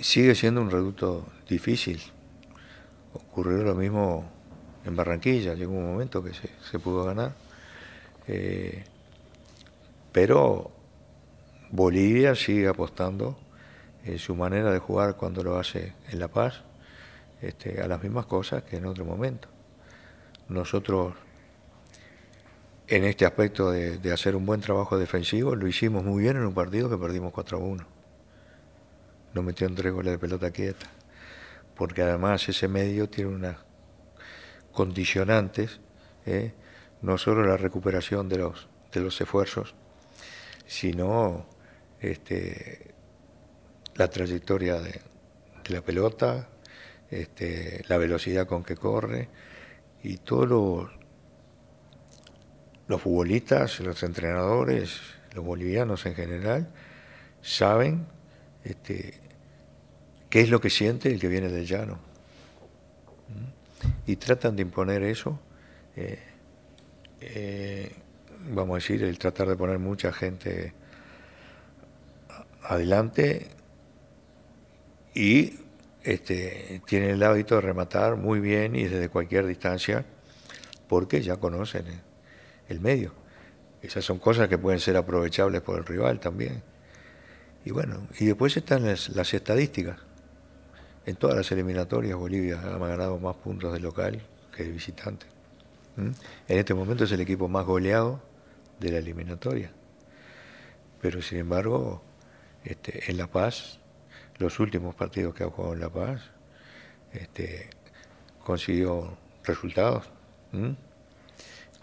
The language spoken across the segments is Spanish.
sigue siendo un reducto difícil. Ocurrió lo mismo en Barranquilla, llegó un momento que se, pudo ganar. Eh, pero Bolivia sigue apostando en su manera de jugar cuando lo hace en La Paz este, a las mismas cosas que en otro momento. Nosotros, en este aspecto de, de hacer un buen trabajo defensivo, lo hicimos muy bien en un partido que perdimos 4 a 1 no metió en tres goles de pelota quieta, porque además ese medio tiene unas condicionantes, ¿eh? no solo la recuperación de los, de los esfuerzos, sino este, la trayectoria de, la pelota, este, la velocidad con que corre y todos los futbolistas, los entrenadores, los bolivianos en general, saben este, qué es lo que siente el que viene del llano. ¿Mm? Y tratan de imponer eso, eh, eh, vamos a decir, el tratar de poner mucha gente adelante y este, tienen el hábito de rematar muy bien y desde cualquier distancia porque ya conocen el medio. Esas son cosas que pueden ser aprovechables por el rival también. Y bueno, y después están las, estadísticas. En todas las eliminatorias Bolivia ha ganado más puntos de local que de visitante. ¿Mm? En este momento es el equipo más goleado de la eliminatoria. Pero sin embargo, este, en La Paz, los últimos partidos que ha jugado en La Paz, este, consiguió resultados ¿Mm?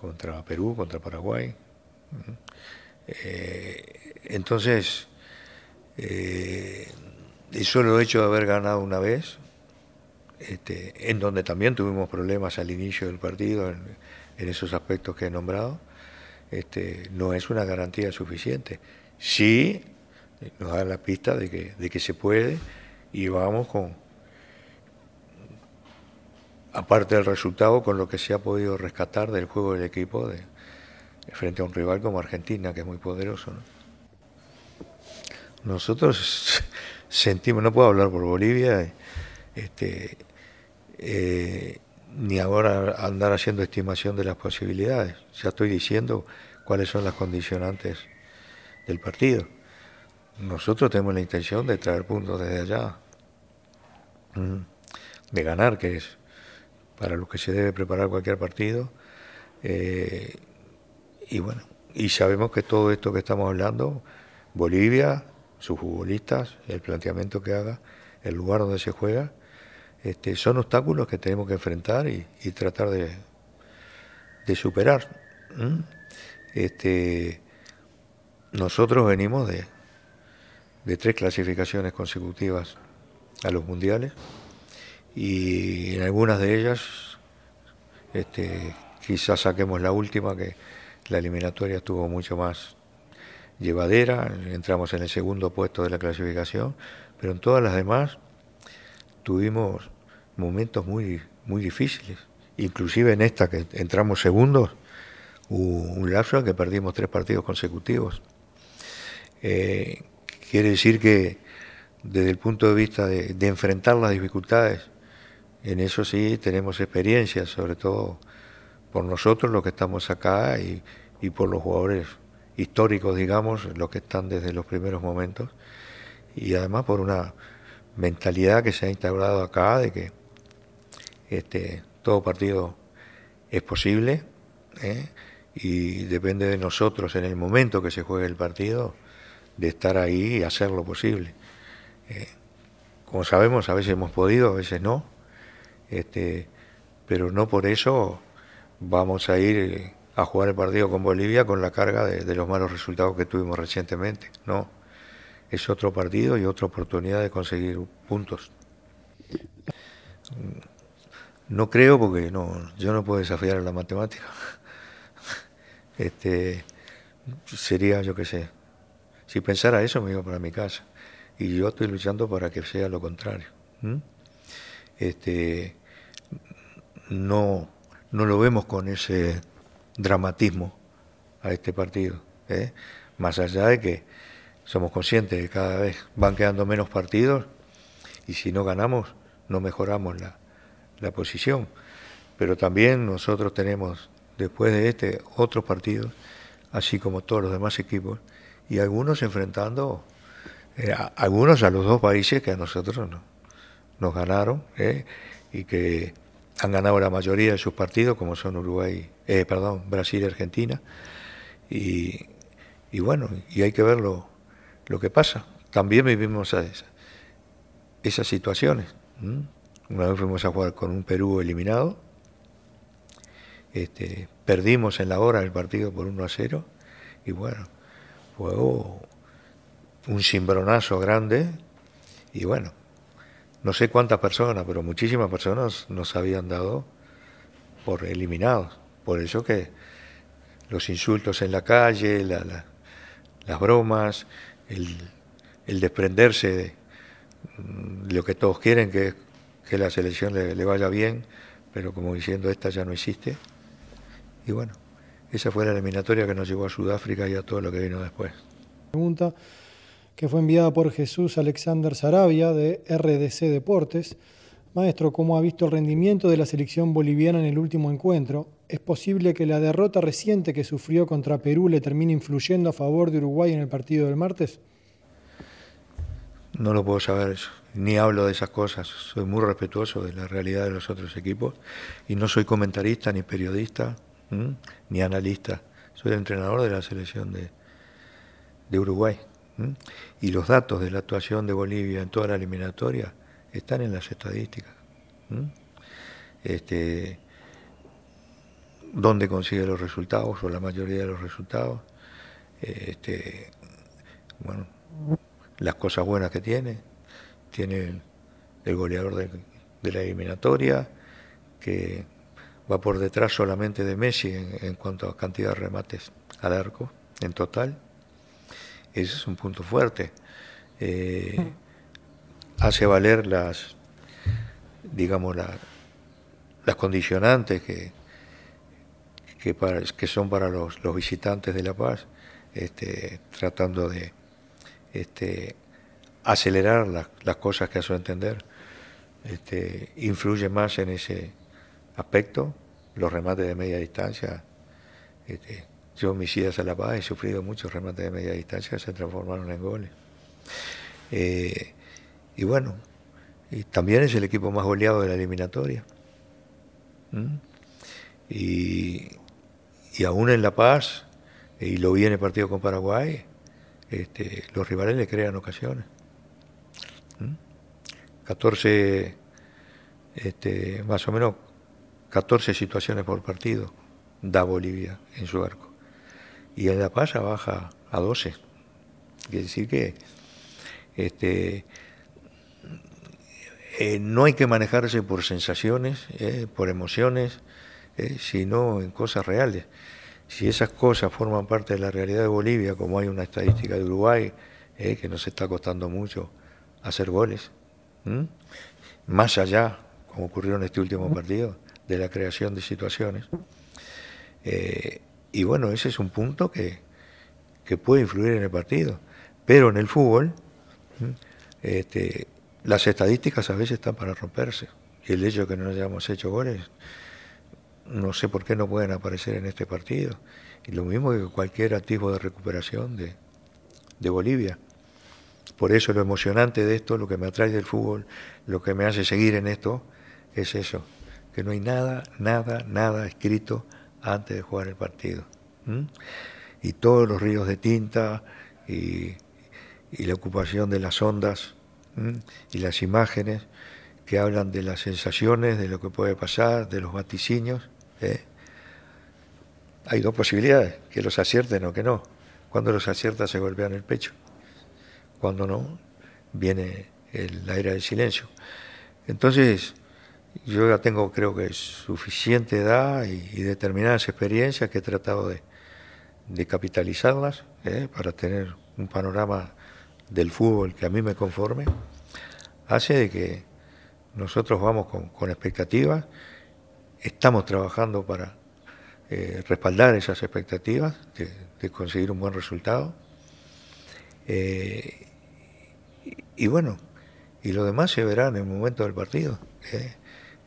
contra Perú, contra Paraguay. ¿Mm? Eh, entonces, eh, y solo hecho de haber ganado una vez, este, en donde también tuvimos problemas al inicio del partido, en, esos aspectos que he nombrado, este, no es una garantía suficiente. Sí nos da la pista de que, de que se puede y vamos con, aparte del resultado, con lo que se ha podido rescatar del juego del equipo de, frente a un rival como Argentina, que es muy poderoso. ¿no? Nosotros sentimos, no puedo hablar por Bolivia, este, eh, ni ahora andar haciendo estimación de las posibilidades. Ya estoy diciendo cuáles son las condicionantes del partido. Nosotros tenemos la intención de traer puntos desde allá, mm, de ganar, que es para lo que se debe preparar cualquier partido. Eh, y bueno, y sabemos que todo esto que estamos hablando, Bolivia, sus futbolistas, el planteamiento que haga, el lugar donde se juega. Este, son obstáculos que tenemos que enfrentar y, tratar de, superar. Este, nosotros venimos de, tres clasificaciones consecutivas a los mundiales y en algunas de ellas este, quizás saquemos la última que la eliminatoria estuvo mucho más llevadera, entramos en el segundo puesto de la clasificación, pero en todas las demás tuvimos momentos muy, muy difíciles, inclusive en esta que entramos segundos, un lapso en que perdimos tres partidos consecutivos. Eh, quiere decir que desde el punto de vista de, enfrentar las dificultades, en eso sí tenemos experiencia, sobre todo por nosotros los que estamos acá y por los jugadores históricos, digamos, los que están desde los primeros momentos, y además por una mentalidad que se ha instaurado acá de que este, todo partido es posible ¿eh? y depende de nosotros en el momento que se juegue el partido de estar ahí y hacer lo posible. Eh, como sabemos, a veces hemos podido, a veces no, este, pero no por eso vamos a ir eh, a jugar el partido con Bolivia con la carga de, los malos resultados que tuvimos recientemente. No, es otro partido y otra oportunidad de conseguir puntos. No creo porque no, yo no puedo desafiar a la matemática. Este, sería, yo qué sé, si pensara eso me iba para mi casa. Y yo estoy luchando para que sea lo contrario. Este, no, no lo vemos con ese dramatismo a este partido. ¿eh? Más allá de que somos conscientes de que cada vez van quedando menos partidos y si no ganamos, no mejoramos la, posición. Pero también nosotros tenemos, después de este, otros partidos, así como todos los demás equipos, y algunos enfrentando, eh, a, algunos a los dos países que a nosotros nos ganaron ¿eh? y que han ganado la mayoría de sus partidos, como son Uruguay, eh, perdón, Brasil y Argentina. Y, bueno, y hay que ver lo, que pasa. También vivimos esas situaciones. Una vez fuimos a jugar con un Perú eliminado, este, perdimos en la hora el partido por 1 a 0, y bueno, fue oh, un cimbronazo grande, y bueno, no sé cuántas personas, pero muchísimas personas nos habían dado por eliminados. Por eso que los insultos en la calle, las bromas, el, desprenderse mm, de, lo que todos quieren, que, que la selección le, le, vaya bien, pero como diciendo esta ya no existe. Y bueno, esa fue la eliminatoria que nos llevó a Sudáfrica y a todo lo que vino después. Pregunta que fue enviada por Jesús Alexander Sarabia de RDC Deportes. Maestro, ¿cómo ha visto el rendimiento de la selección boliviana en el último encuentro? ¿Es posible que la derrota reciente que sufrió contra Perú le termine influyendo a favor de Uruguay en el partido del martes? No lo puedo saber ni hablo de esas cosas. Soy muy respetuoso de la realidad de los otros equipos y no soy comentarista, ni periodista, ni analista. Soy el entrenador de la selección de Uruguay. ¿Mm? Y los datos de la actuación de Bolivia en toda la eliminatoria están en las estadísticas. ¿Mm? Este, dónde consigue los resultados o la mayoría de los resultados, este, bueno, las cosas buenas que tiene, tiene el goleador de, la eliminatoria, que va por detrás solamente de Messi en cuanto a cantidad de remates al arco en total ese es un punto fuerte. Eh, hace valer las, digamos, las condicionantes que, que, que son para los, visitantes de La Paz, este, tratando de este, acelerar las, cosas que a su entender este, influye más en ese aspecto, los remates de media distancia. Yo, mis idas a La Paz, he sufrido muchos remates de media distancia se transformaron en goles. Eh, y bueno, y también es el equipo más goleado de la eliminatoria. ¿Mm? Y, aún en La Paz, y lo vi en el partido con Paraguay, este, los rivales le crean ocasiones. 14, ¿Mm? este, más o menos 14 situaciones por partido da Bolivia en su arco y en La Paz baja a 12. Quiere decir que este, eh, no hay que manejarse por sensaciones, eh, por emociones, eh, sino en cosas reales. Si esas cosas forman parte de la realidad de Bolivia, como hay una estadística de Uruguay, que nos está costando mucho hacer goles, más allá, como ocurrió en este último partido, de la creación de situaciones. Y bueno, ese es un punto que, puede influir en el partido. Pero en el fútbol, este, las estadísticas a veces están para romperse. Y el hecho de que no hayamos hecho goles, no sé por qué no pueden aparecer en este partido. Y lo mismo que cualquier atisbo de recuperación de, de Bolivia. Por eso lo emocionante de esto, lo que me atrae del fútbol, lo que me hace seguir en esto, es eso, que no hay nada, nada, nada escrito antes de jugar el partido. Y todos los ríos de tinta y, la ocupación de las ondas y las imágenes que hablan de las sensaciones, de lo que puede pasar, de los vaticinios. ¿eh? Hay dos posibilidades, que los acierten o que no. Cuando los acierta se golpean el pecho, cuando no, viene la era del silencio. Entonces, yo ya tengo, creo que, suficiente edad y, determinadas experiencias que he tratado de, capitalizarlas ¿eh? para tener un panorama del fútbol que a mí me conforme, hace de que nosotros vamos con, expectativas, estamos trabajando para eh, respaldar esas expectativas de, conseguir un buen resultado. Eh, y, bueno, y lo demás se verá en el momento del partido.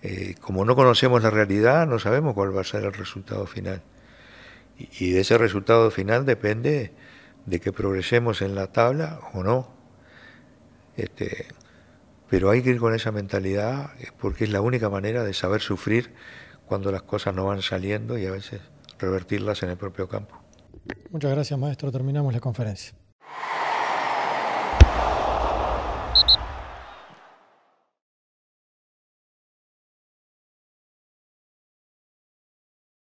Eh, como no conocemos la realidad, no sabemos cuál va a ser el resultado final. Y, de ese resultado final depende de que progresemos en la tabla o no. Este, pero hay que ir con esa mentalidad eh, porque es la única manera de saber sufrir cuando las cosas no van saliendo y a veces revertirlas en el propio campo. Muchas gracias, maestro. Terminamos la conferencia.